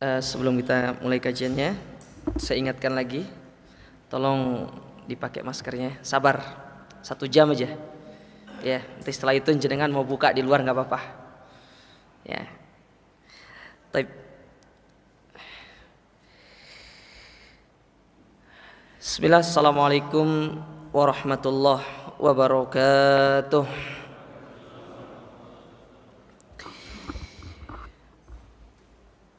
uh, sebelum kita mulai kajiannya, saya ingatkan lagi, tolong dipakai maskernya, sabar, satu jam aja. Ya, nanti setelah itu jenengan mau buka di luar nggak apa-apa. Ya. Tapi Bismillah, Assalamualaikum warahmatullahi wabarakatuh.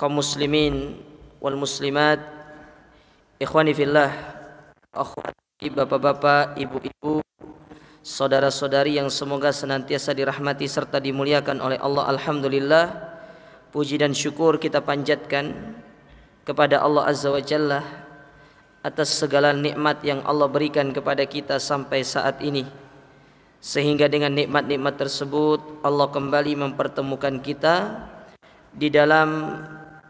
kaum muslimin wal muslimat ikhwani fillah akhwati bapak-bapak ibu-ibu saudara-saudari yang semoga senantiasa dirahmati serta dimuliakan oleh Allah alhamdulillah puji dan syukur kita panjatkan kepada Allah azza wa jalla atas segala nikmat yang Allah berikan kepada kita sampai saat ini sehingga dengan nikmat-nikmat tersebut Allah kembali mempertemukan kita di dalam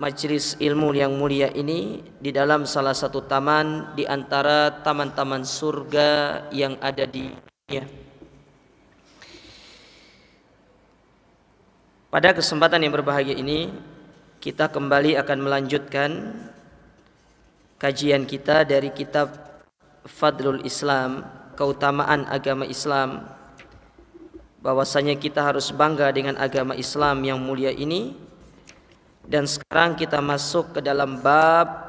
majelis ilmu yang mulia ini di dalam salah satu taman di antara taman-taman surga yang ada di dunia. Pada kesempatan yang berbahagia ini, kita kembali akan melanjutkan kajian kita dari kitab Fadlul Islam, keutamaan agama Islam. Bahwasanya kita harus bangga dengan agama Islam yang mulia ini dan sekarang kita masuk ke dalam bab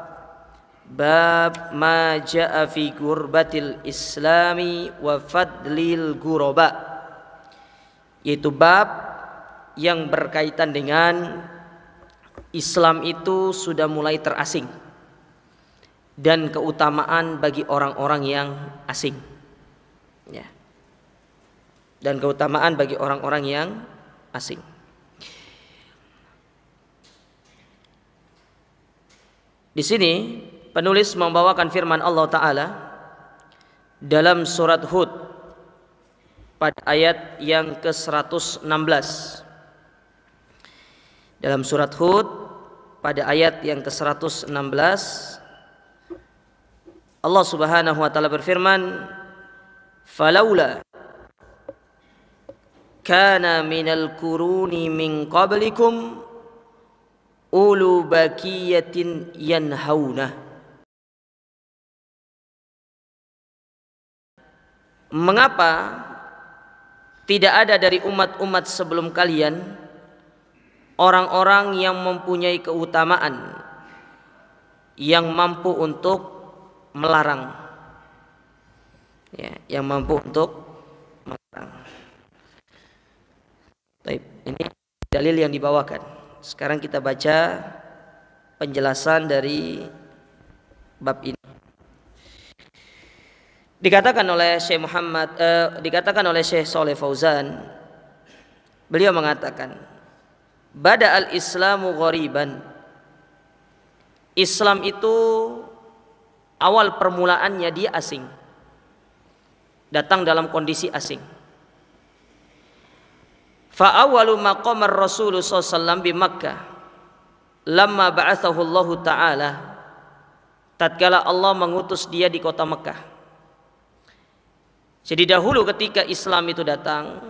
bab ma jaa fi gurbatil islami wa fadlil guraba yaitu bab yang berkaitan dengan Islam itu sudah mulai terasing dan keutamaan bagi orang-orang yang asing ya. dan keutamaan bagi orang-orang yang asing Di sini penulis membawakan firman Allah taala dalam surat Hud pada ayat yang ke-116. Dalam surat Hud pada ayat yang ke-116 Allah Subhanahu wa taala berfirman falaula kana minal quruni min qablikum ulu bakiyatin yanhauna mengapa tidak ada dari umat-umat sebelum kalian orang-orang yang mempunyai keutamaan yang mampu untuk melarang ya yang mampu untuk melarang Baik, ini dalil yang dibawakan sekarang kita baca penjelasan dari bab ini. Dikatakan oleh Syekh Muhammad eh, dikatakan oleh Syekh Saleh Fauzan beliau mengatakan Bada al-Islamu ghoriban Islam itu awal permulaannya dia asing datang dalam kondisi asing Fa awalu ar Rasul sallallahu bi Makkah lamma ba'athahu Allah taala tatkala Allah mengutus dia di kota Mekah. Jadi dahulu ketika Islam itu datang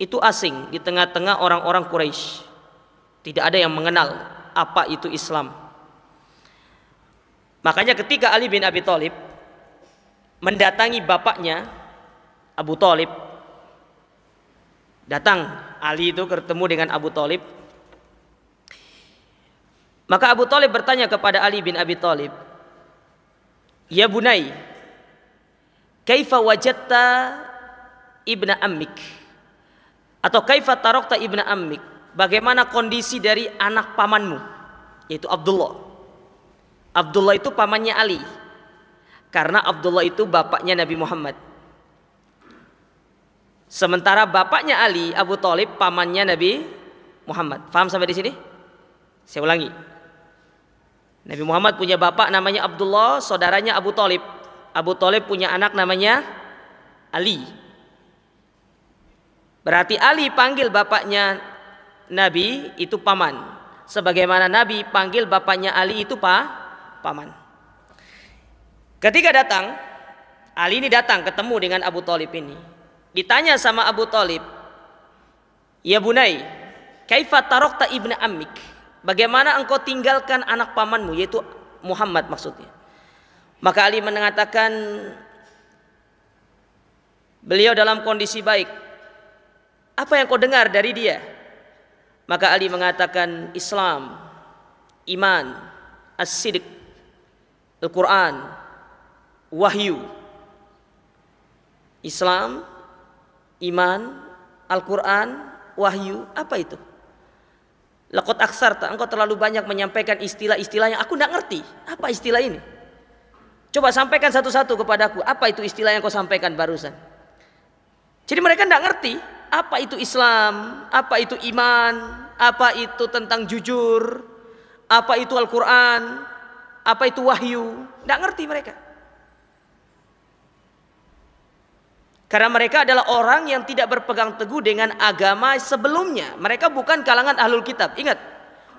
itu asing di tengah-tengah orang-orang Quraisy. Tidak ada yang mengenal apa itu Islam. Makanya ketika Ali bin Abi Thalib mendatangi bapaknya Abu Thalib Datang Ali itu bertemu dengan Abu Talib. Maka Abu Talib bertanya kepada Ali bin Abi Talib, Ya Bunai, kaifa wajatta ibna ammik? Atau kaifa tarokta ibna ammik? Bagaimana kondisi dari anak pamanmu? Yaitu Abdullah. Abdullah itu pamannya Ali. Karena Abdullah itu bapaknya Nabi Muhammad Sementara bapaknya Ali, Abu Talib, pamannya Nabi Muhammad. Faham sampai di sini? Saya ulangi. Nabi Muhammad punya bapak namanya Abdullah, saudaranya Abu Talib. Abu Talib punya anak namanya Ali. Berarti Ali panggil bapaknya Nabi itu paman. Sebagaimana Nabi panggil bapaknya Ali itu pa, paman. Ketika datang, Ali ini datang ketemu dengan Abu Talib ini ditanya sama Abu Talib ya bunai kaifa tarokta ibnu Amik, bagaimana engkau tinggalkan anak pamanmu yaitu Muhammad maksudnya maka Ali mengatakan beliau dalam kondisi baik apa yang kau dengar dari dia maka Ali mengatakan Islam iman as-sidq Al-Quran wahyu Islam iman, Al-Quran, wahyu, apa itu? Lakot aksar, engkau terlalu banyak menyampaikan istilah-istilah yang aku tidak ngerti. Apa istilah ini? Coba sampaikan satu-satu kepadaku, apa itu istilah yang kau sampaikan barusan? Jadi mereka tidak ngerti apa itu Islam, apa itu iman, apa itu tentang jujur, apa itu Al-Quran, apa itu wahyu. Tidak ngerti mereka. Karena mereka adalah orang yang tidak berpegang teguh dengan agama sebelumnya. Mereka bukan kalangan ahlul kitab. Ingat,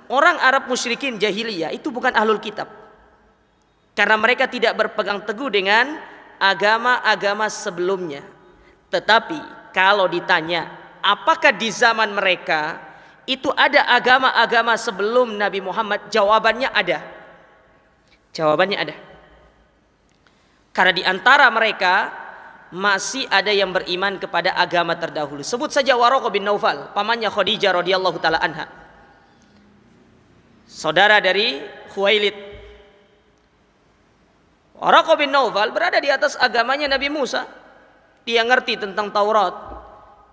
orang Arab musyrikin jahiliyah itu bukan ahlul kitab. Karena mereka tidak berpegang teguh dengan agama-agama sebelumnya. Tetapi kalau ditanya, apakah di zaman mereka itu ada agama-agama sebelum Nabi Muhammad? Jawabannya ada. Jawabannya ada. Karena di antara mereka masih ada yang beriman kepada agama terdahulu. Sebut saja Waraqah bin Naufal, pamannya Khadijah radhiyallahu taala anha. Saudara dari Khuwailid. Waraqah bin Naufal berada di atas agamanya Nabi Musa. Dia ngerti tentang Taurat.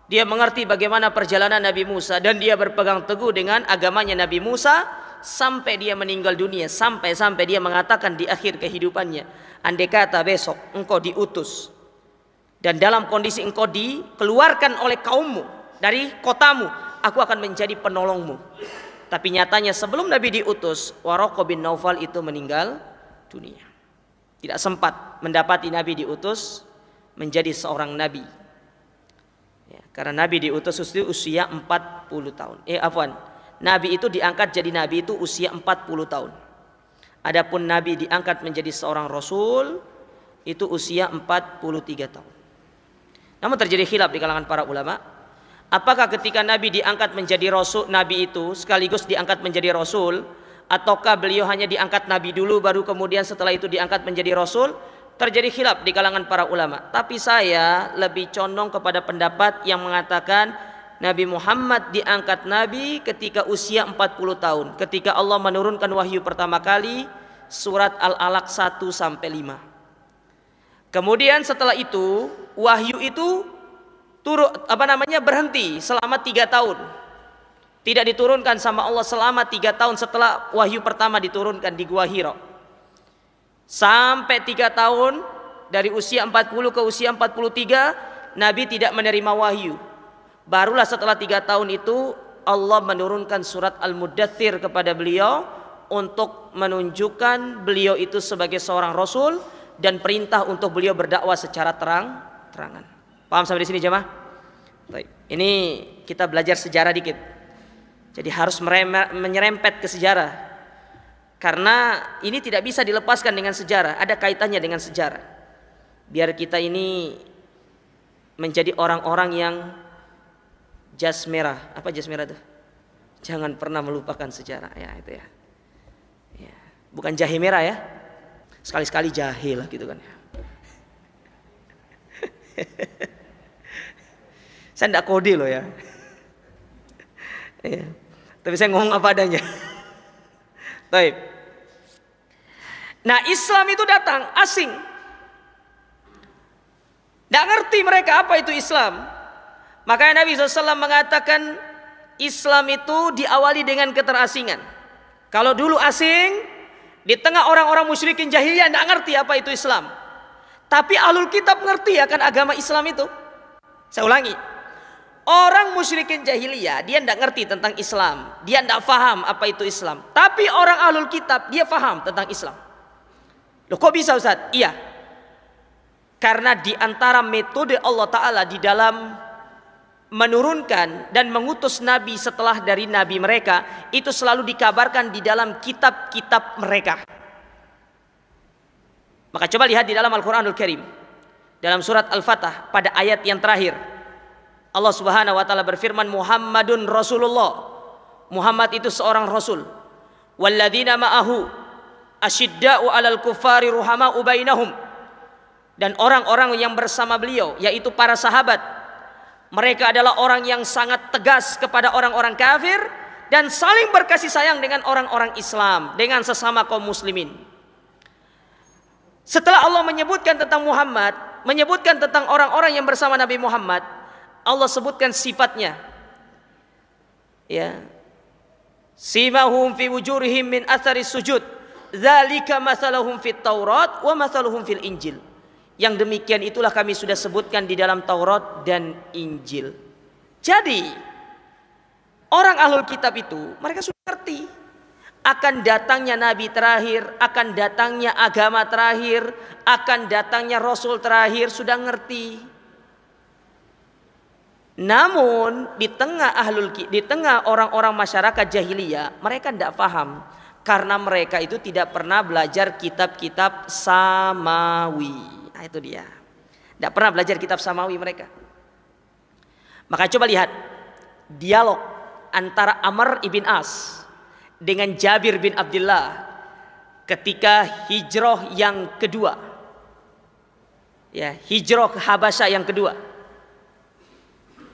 Dia mengerti bagaimana perjalanan Nabi Musa dan dia berpegang teguh dengan agamanya Nabi Musa sampai dia meninggal dunia, sampai-sampai dia mengatakan di akhir kehidupannya, andai kata besok engkau diutus dan dalam kondisi engkau dikeluarkan oleh kaummu dari kotamu aku akan menjadi penolongmu tapi nyatanya sebelum Nabi diutus Waroko bin Naufal itu meninggal dunia tidak sempat mendapati Nabi diutus menjadi seorang Nabi ya, karena Nabi diutus itu usia 40 tahun eh afwan Nabi itu diangkat jadi Nabi itu usia 40 tahun Adapun Nabi diangkat menjadi seorang Rasul itu usia 43 tahun namun terjadi khilaf di kalangan para ulama. Apakah ketika Nabi diangkat menjadi rasul Nabi itu sekaligus diangkat menjadi rasul ataukah beliau hanya diangkat nabi dulu baru kemudian setelah itu diangkat menjadi rasul? Terjadi khilaf di kalangan para ulama. Tapi saya lebih condong kepada pendapat yang mengatakan Nabi Muhammad diangkat nabi ketika usia 40 tahun, ketika Allah menurunkan wahyu pertama kali surat Al-Alaq 1 sampai 5. Kemudian setelah itu wahyu itu turun apa namanya berhenti selama tiga tahun. Tidak diturunkan sama Allah selama tiga tahun setelah wahyu pertama diturunkan di Gua Hiro. Sampai tiga tahun dari usia 40 ke usia 43 Nabi tidak menerima wahyu. Barulah setelah tiga tahun itu Allah menurunkan surat Al-Mudathir kepada beliau untuk menunjukkan beliau itu sebagai seorang Rasul dan perintah untuk beliau berdakwah secara terang terangan. Paham sampai di sini jemaah? Ini kita belajar sejarah dikit. Jadi harus menyerempet ke sejarah. Karena ini tidak bisa dilepaskan dengan sejarah, ada kaitannya dengan sejarah. Biar kita ini menjadi orang-orang yang jas merah. Apa jas merah itu? Jangan pernah melupakan sejarah ya itu ya. ya. Bukan jahe merah ya, sekali-sekali jahil lah gitu kan ya. saya tidak kode loh ya. ya. Tapi saya ngomong apa adanya. Baik. Nah Islam itu datang asing. Tidak ngerti mereka apa itu Islam. Makanya Nabi SAW mengatakan Islam itu diawali dengan keterasingan. Kalau dulu asing, di tengah orang-orang musyrikin jahiliyah tidak ngerti apa itu Islam. Tapi alul kitab ngerti akan agama Islam itu. Saya ulangi. Orang musyrikin jahiliyah dia tidak ngerti tentang Islam. Dia tidak faham apa itu Islam. Tapi orang alul kitab dia faham tentang Islam. Loh kok bisa Ustaz? Iya. Karena di antara metode Allah Ta'ala di dalam menurunkan dan mengutus nabi setelah dari nabi mereka itu selalu dikabarkan di dalam kitab-kitab mereka. Maka coba lihat di dalam Al-Qur'anul Karim. Dalam surat Al-Fatah pada ayat yang terakhir Allah Subhanahu wa taala berfirman Muhammadun Rasulullah. Muhammad itu seorang rasul. Walladzina ma'ahu asyidda'u 'alal kuffari ruhama'u bainahum. Dan orang-orang yang bersama beliau yaitu para sahabat mereka adalah orang yang sangat tegas kepada orang-orang kafir dan saling berkasih sayang dengan orang-orang Islam, dengan sesama kaum muslimin. Setelah Allah menyebutkan tentang Muhammad, menyebutkan tentang orang-orang yang bersama Nabi Muhammad, Allah sebutkan sifatnya. Ya. Simahum fi wujurihim min athari sujud. Dzalika masalahum fit Taurat wa masalahum fil Injil. Yang demikian itulah kami sudah sebutkan di dalam Taurat dan Injil. Jadi, orang ahlul kitab itu mereka sudah ngerti akan datangnya nabi terakhir, akan datangnya agama terakhir, akan datangnya rasul terakhir sudah ngerti. Namun di tengah ahlul di tengah orang-orang masyarakat jahiliyah, mereka tidak paham karena mereka itu tidak pernah belajar kitab-kitab samawi. Nah, itu dia. Tidak pernah belajar kitab samawi mereka. Maka coba lihat dialog antara Amr ibn As dengan Jabir bin Abdullah ketika hijrah yang kedua. Ya, hijrah ke Habasyah yang kedua.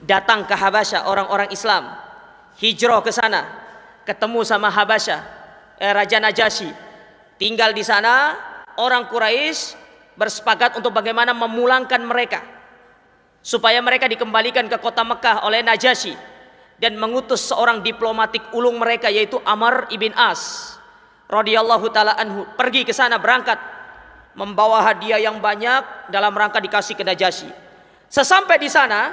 Datang ke Habasyah orang-orang Islam. Hijrah ke sana, ketemu sama Habasyah, eh, Raja Najasyi. Tinggal di sana, orang Quraisy bersepakat untuk bagaimana memulangkan mereka supaya mereka dikembalikan ke kota Mekah oleh Najasyi dan mengutus seorang diplomatik ulung mereka yaitu Amr ibn As radhiyallahu taala anhu pergi ke sana berangkat membawa hadiah yang banyak dalam rangka dikasih ke Najasyi. Sesampai di sana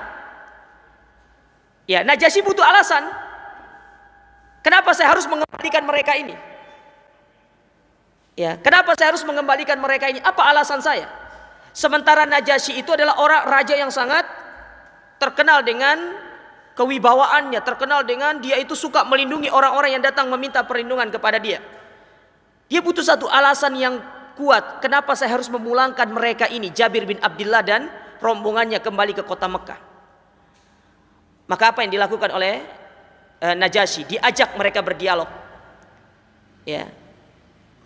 ya Najasyi butuh alasan kenapa saya harus mengembalikan mereka ini? Ya, kenapa saya harus mengembalikan mereka ini? Apa alasan saya? Sementara Najasyi itu adalah orang raja yang sangat terkenal dengan kewibawaannya, terkenal dengan dia itu suka melindungi orang-orang yang datang meminta perlindungan kepada dia. Dia butuh satu alasan yang kuat, kenapa saya harus memulangkan mereka ini, Jabir bin Abdullah dan rombongannya kembali ke kota Mekah. Maka apa yang dilakukan oleh e, eh, Najasyi? Diajak mereka berdialog. Ya,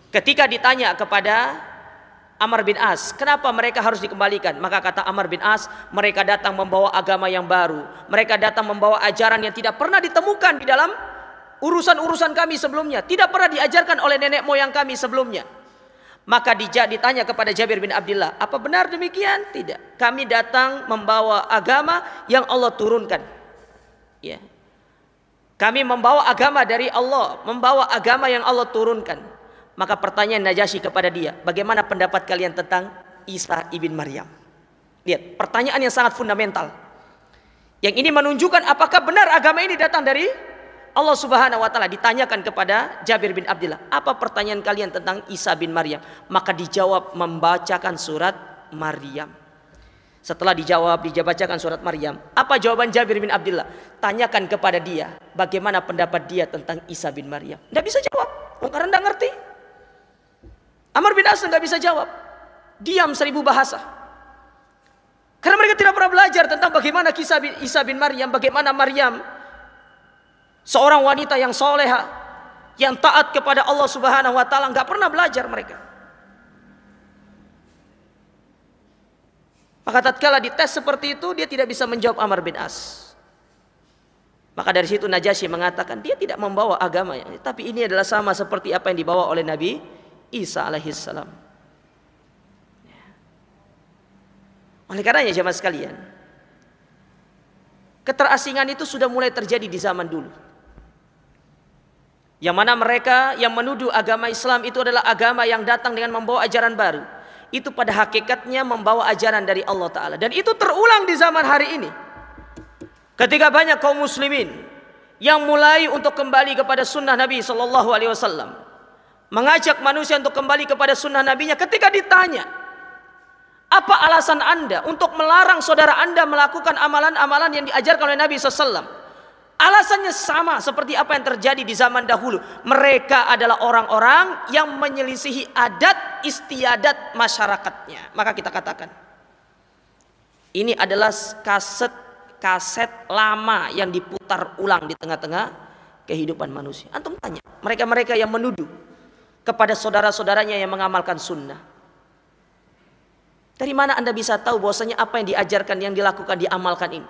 Ketika ditanya kepada Amr bin As, kenapa mereka harus dikembalikan? Maka kata Amr bin As, mereka datang membawa agama yang baru. Mereka datang membawa ajaran yang tidak pernah ditemukan di dalam urusan-urusan kami sebelumnya. Tidak pernah diajarkan oleh nenek moyang kami sebelumnya. Maka ditanya kepada Jabir bin Abdullah, apa benar demikian? Tidak. Kami datang membawa agama yang Allah turunkan. Ya. Kami membawa agama dari Allah, membawa agama yang Allah turunkan. Maka pertanyaan Najasyi kepada dia, bagaimana pendapat kalian tentang Isa ibn Maryam? Lihat, pertanyaan yang sangat fundamental. Yang ini menunjukkan apakah benar agama ini datang dari Allah Subhanahu wa taala ditanyakan kepada Jabir bin Abdullah, "Apa pertanyaan kalian tentang Isa bin Maryam?" Maka dijawab membacakan surat Maryam. Setelah dijawab, dibacakan surat Maryam. Apa jawaban Jabir bin Abdullah? Tanyakan kepada dia bagaimana pendapat dia tentang Isa bin Maryam. Tidak bisa jawab, karena tidak ngerti. Amr bin As nggak bisa jawab. Diam seribu bahasa. Karena mereka tidak pernah belajar tentang bagaimana kisah Isa bin Maryam, bagaimana Maryam seorang wanita yang soleha, yang taat kepada Allah Subhanahu wa taala, nggak pernah belajar mereka. Maka tatkala dites seperti itu, dia tidak bisa menjawab Amr bin As. Maka dari situ Najasyi mengatakan dia tidak membawa agama, tapi ini adalah sama seperti apa yang dibawa oleh Nabi Isa alaihissalam. Oleh karenanya jemaah sekalian, keterasingan itu sudah mulai terjadi di zaman dulu. Yang mana mereka yang menuduh agama Islam itu adalah agama yang datang dengan membawa ajaran baru. Itu pada hakikatnya membawa ajaran dari Allah Ta'ala. Dan itu terulang di zaman hari ini. Ketika banyak kaum muslimin yang mulai untuk kembali kepada sunnah Nabi Shallallahu Alaihi Wasallam, mengajak manusia untuk kembali kepada sunnah nabinya ketika ditanya apa alasan anda untuk melarang saudara anda melakukan amalan-amalan yang diajarkan oleh Nabi SAW alasannya sama seperti apa yang terjadi di zaman dahulu mereka adalah orang-orang yang menyelisihi adat istiadat masyarakatnya maka kita katakan ini adalah kaset kaset lama yang diputar ulang di tengah-tengah kehidupan manusia antum tanya mereka-mereka yang menuduh kepada saudara-saudaranya yang mengamalkan sunnah. Dari mana Anda bisa tahu bahwasanya apa yang diajarkan, yang dilakukan, diamalkan ini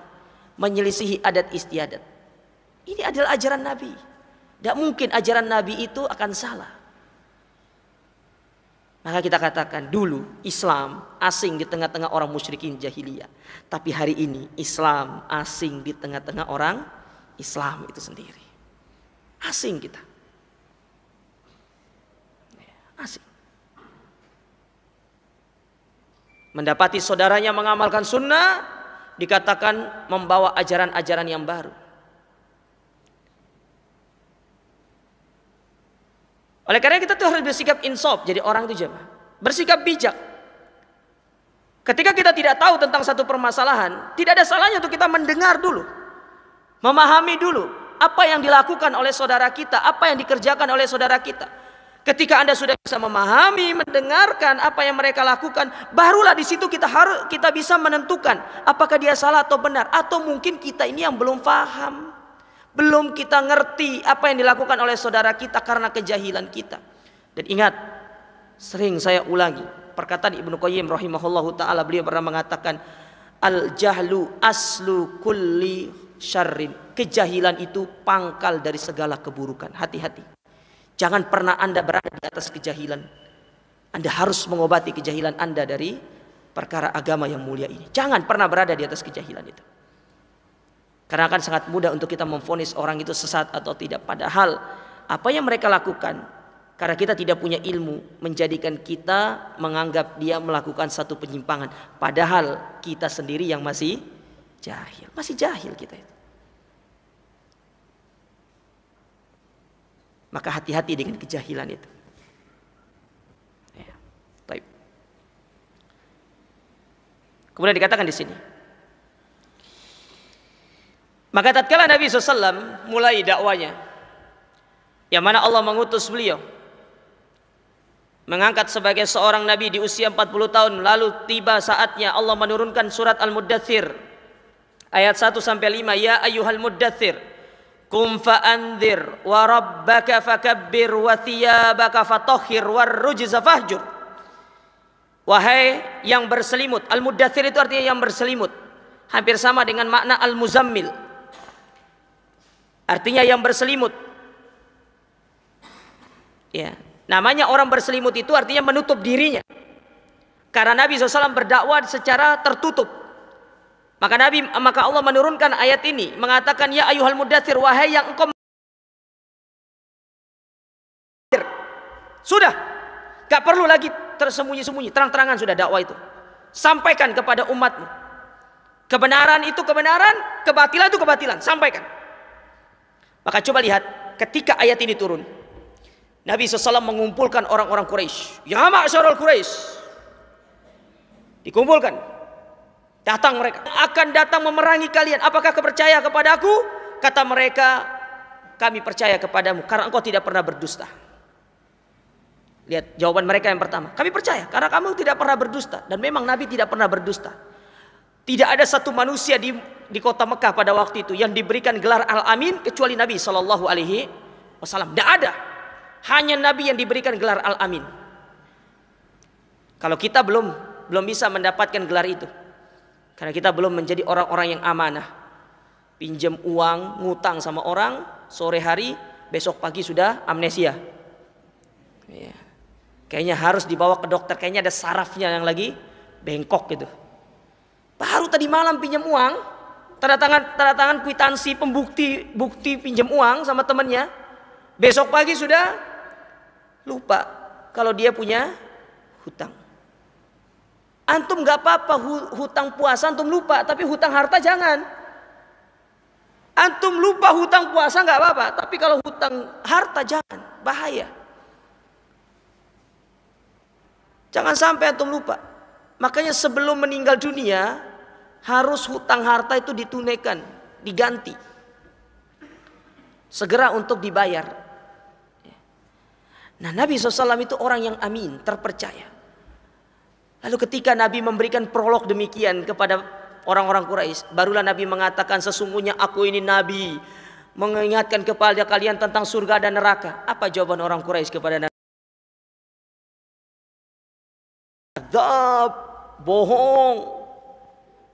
menyelisihi adat istiadat. Ini adalah ajaran Nabi. Tidak mungkin ajaran Nabi itu akan salah. Maka kita katakan dulu Islam asing di tengah-tengah orang musyrikin jahiliyah. Tapi hari ini Islam asing di tengah-tengah orang Islam itu sendiri. Asing kita. Asik. Mendapati saudaranya mengamalkan sunnah, dikatakan membawa ajaran-ajaran yang baru. Oleh karena kita tuh harus bersikap insop, jadi orang itu jemaah. Bersikap bijak. Ketika kita tidak tahu tentang satu permasalahan, tidak ada salahnya untuk kita mendengar dulu. Memahami dulu apa yang dilakukan oleh saudara kita, apa yang dikerjakan oleh saudara kita. Ketika Anda sudah bisa memahami, mendengarkan apa yang mereka lakukan, barulah di situ kita harus kita bisa menentukan apakah dia salah atau benar atau mungkin kita ini yang belum paham. Belum kita ngerti apa yang dilakukan oleh saudara kita karena kejahilan kita. Dan ingat, sering saya ulangi perkataan Ibnu Qayyim rahimahullahu taala beliau pernah mengatakan al jahlu aslu kulli syarrin. Kejahilan itu pangkal dari segala keburukan. Hati-hati. Jangan pernah Anda berada di atas kejahilan. Anda harus mengobati kejahilan Anda dari perkara agama yang mulia ini. Jangan pernah berada di atas kejahilan itu. Karena akan sangat mudah untuk kita memfonis orang itu sesat atau tidak. Padahal apa yang mereka lakukan karena kita tidak punya ilmu menjadikan kita menganggap dia melakukan satu penyimpangan. Padahal kita sendiri yang masih jahil. Masih jahil kita itu. Maka hati-hati dengan kejahilan itu. Ya, Kemudian dikatakan di sini. Maka tatkala Nabi SAW mulai dakwanya, yang mana Allah mengutus beliau mengangkat sebagai seorang nabi di usia 40 tahun lalu tiba saatnya Allah menurunkan surat al muddathir ayat 1 sampai 5 ya ayyuhal Muddathir, Kum fa'anzir wa rabbaka fakabbir wa thiyabaka fatahhir war rujza fahjur. Wahai yang berselimut, al Mudathir itu artinya yang berselimut. Hampir sama dengan makna al-muzammil. Artinya yang berselimut. Ya, namanya orang berselimut itu artinya menutup dirinya. Karena Nabi SAW berdakwah secara tertutup. Maka Nabi maka Allah menurunkan ayat ini mengatakan ya ayuhal mudatsir wahai yang engkau Sudah. Gak perlu lagi tersembunyi-sembunyi, terang-terangan sudah dakwah itu. Sampaikan kepada umatmu. Kebenaran itu kebenaran, kebatilan itu kebatilan, sampaikan. Maka coba lihat ketika ayat ini turun. Nabi SAW mengumpulkan orang-orang Quraisy. Ya ma'syarul Quraisy. Dikumpulkan Datang mereka. Akan datang memerangi kalian. Apakah kau percaya kepada aku? Kata mereka, kami percaya kepadamu. Karena engkau tidak pernah berdusta. Lihat jawaban mereka yang pertama. Kami percaya karena kamu tidak pernah berdusta. Dan memang Nabi tidak pernah berdusta. Tidak ada satu manusia di, di kota Mekah pada waktu itu yang diberikan gelar Al-Amin kecuali Nabi Shallallahu Alaihi Wasallam. Tidak ada. Hanya Nabi yang diberikan gelar Al-Amin. Kalau kita belum belum bisa mendapatkan gelar itu, karena kita belum menjadi orang-orang yang amanah. Pinjam uang, ngutang sama orang, sore hari, besok pagi sudah amnesia. Ya. Kayaknya harus dibawa ke dokter, kayaknya ada sarafnya yang lagi bengkok gitu. Baru tadi malam pinjam uang, tanda tangan tanda tangan kwitansi pembukti bukti pinjam uang sama temennya. Besok pagi sudah lupa kalau dia punya hutang. Antum gak apa-apa hutang puasa antum lupa, tapi hutang harta jangan. Antum lupa hutang puasa gak apa-apa, tapi kalau hutang harta jangan, bahaya. Jangan sampai antum lupa. Makanya sebelum meninggal dunia harus hutang harta itu ditunaikan, diganti. Segera untuk dibayar. Nah Nabi SAW itu orang yang amin, terpercaya. Lalu ketika Nabi memberikan prolog demikian kepada orang-orang Quraisy, barulah Nabi mengatakan sesungguhnya aku ini nabi mengingatkan kepada kalian tentang surga dan neraka. Apa jawaban orang Quraisy kepada Nabi? Dab, bohong,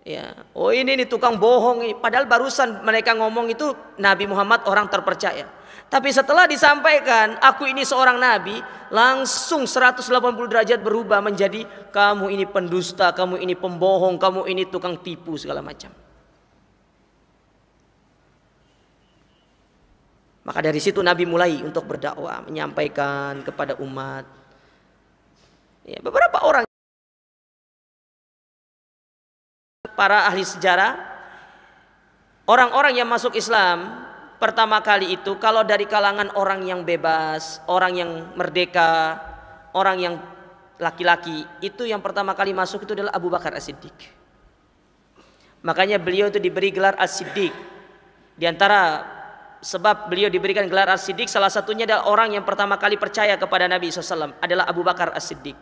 Ya, oh ini nih tukang bohong. Padahal barusan mereka ngomong itu Nabi Muhammad orang terpercaya. Tapi setelah disampaikan, aku ini seorang nabi, langsung 180 derajat berubah menjadi kamu ini pendusta, kamu ini pembohong, kamu ini tukang tipu segala macam. Maka dari situ Nabi mulai untuk berdakwah, menyampaikan kepada umat. Ya, beberapa orang para ahli sejarah orang-orang yang masuk Islam pertama kali itu kalau dari kalangan orang yang bebas, orang yang merdeka, orang yang laki-laki, itu yang pertama kali masuk itu adalah Abu Bakar As-Siddiq. Makanya beliau itu diberi gelar As-Siddiq. Di antara sebab beliau diberikan gelar As-Siddiq salah satunya adalah orang yang pertama kali percaya kepada Nabi SAW adalah Abu Bakar As-Siddiq.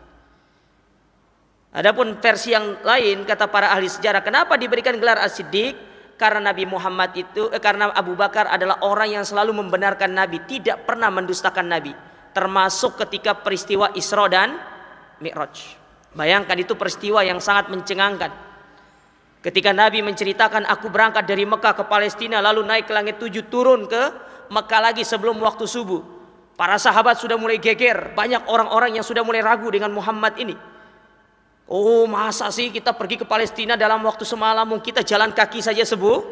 Adapun versi yang lain kata para ahli sejarah, kenapa diberikan gelar asidik Karena Nabi Muhammad itu eh, karena Abu Bakar adalah orang yang selalu membenarkan Nabi, tidak pernah mendustakan Nabi, termasuk ketika peristiwa Isra dan Mi'raj. Bayangkan itu peristiwa yang sangat mencengangkan. Ketika Nabi menceritakan aku berangkat dari Mekah ke Palestina lalu naik ke langit tujuh turun ke Mekah lagi sebelum waktu subuh. Para sahabat sudah mulai geger, banyak orang-orang yang sudah mulai ragu dengan Muhammad ini. Oh masa sih kita pergi ke Palestina dalam waktu semalam kita jalan kaki saja sebu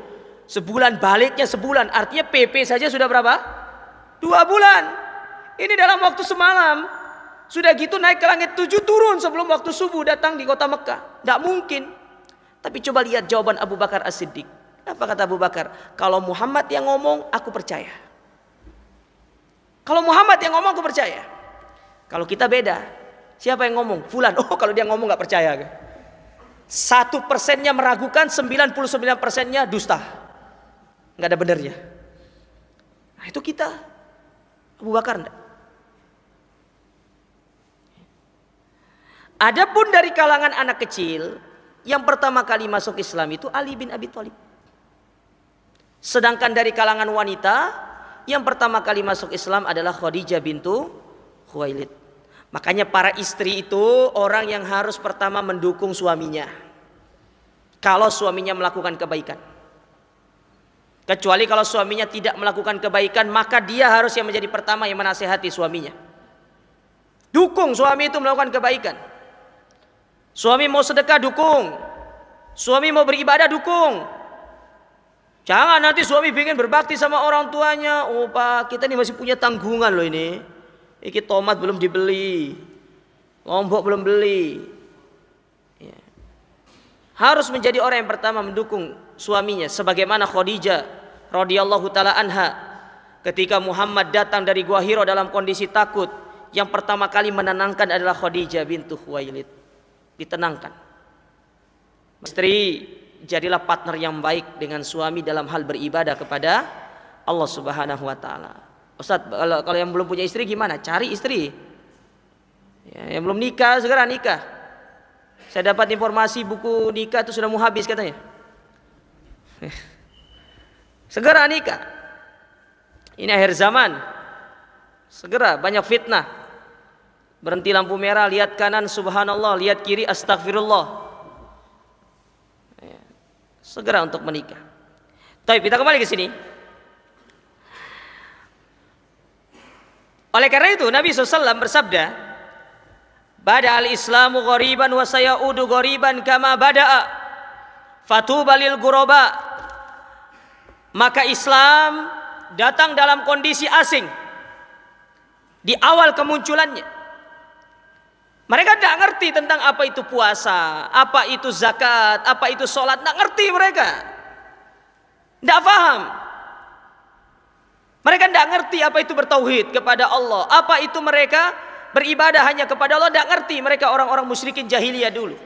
sebulan baliknya sebulan artinya PP saja sudah berapa dua bulan ini dalam waktu semalam sudah gitu naik ke langit tujuh turun sebelum waktu subuh datang di kota Mekah tidak mungkin tapi coba lihat jawaban Abu Bakar As Siddiq apa kata Abu Bakar kalau Muhammad yang ngomong aku percaya kalau Muhammad yang ngomong aku percaya kalau kita beda Siapa yang ngomong? Fulan. Oh, kalau dia ngomong nggak percaya. Kan? Satu persennya meragukan, 99 persennya dusta. Nggak ada benernya. Nah, itu kita. Abu Bakar Adapun dari kalangan anak kecil, yang pertama kali masuk Islam itu Ali bin Abi Thalib. Sedangkan dari kalangan wanita, yang pertama kali masuk Islam adalah Khadijah bintu Khuwailid. Makanya para istri itu orang yang harus pertama mendukung suaminya. Kalau suaminya melakukan kebaikan. Kecuali kalau suaminya tidak melakukan kebaikan, maka dia harus yang menjadi pertama yang menasehati suaminya. Dukung suami itu melakukan kebaikan. Suami mau sedekah dukung. Suami mau beribadah dukung. Jangan nanti suami ingin berbakti sama orang tuanya. Oh pak kita ini masih punya tanggungan loh ini. Iki tomat belum dibeli. Lombok belum beli. Ya. Harus menjadi orang yang pertama mendukung suaminya sebagaimana Khadijah radhiyallahu taala anha ketika Muhammad datang dari gua Hiro dalam kondisi takut yang pertama kali menenangkan adalah Khadijah bintu Khuwailid ditenangkan istri jadilah partner yang baik dengan suami dalam hal beribadah kepada Allah Subhanahu wa taala Ustaz, kalau, kalau yang belum punya istri gimana? Cari istri. Ya, yang belum nikah segera nikah. Saya dapat informasi buku nikah itu sudah mau habis katanya. segera nikah. Ini akhir zaman. Segera banyak fitnah. Berhenti lampu merah, lihat kanan subhanallah, lihat kiri astagfirullah. Ya, segera untuk menikah. Tapi kita kembali ke sini. Oleh karena itu Nabi SAW bersabda, Bada al-islamu ghoriban wa sayaudu ghoriban kama bada'a lil guroba. Maka Islam datang dalam kondisi asing di awal kemunculannya. Mereka tidak ngerti tentang apa itu puasa, apa itu zakat, apa itu sholat. Tidak ngerti mereka. Tidak faham mereka tidak ngerti apa itu bertauhid kepada Allah. Apa itu mereka beribadah hanya kepada Allah. Tidak ngerti mereka orang-orang musyrikin jahiliyah dulu.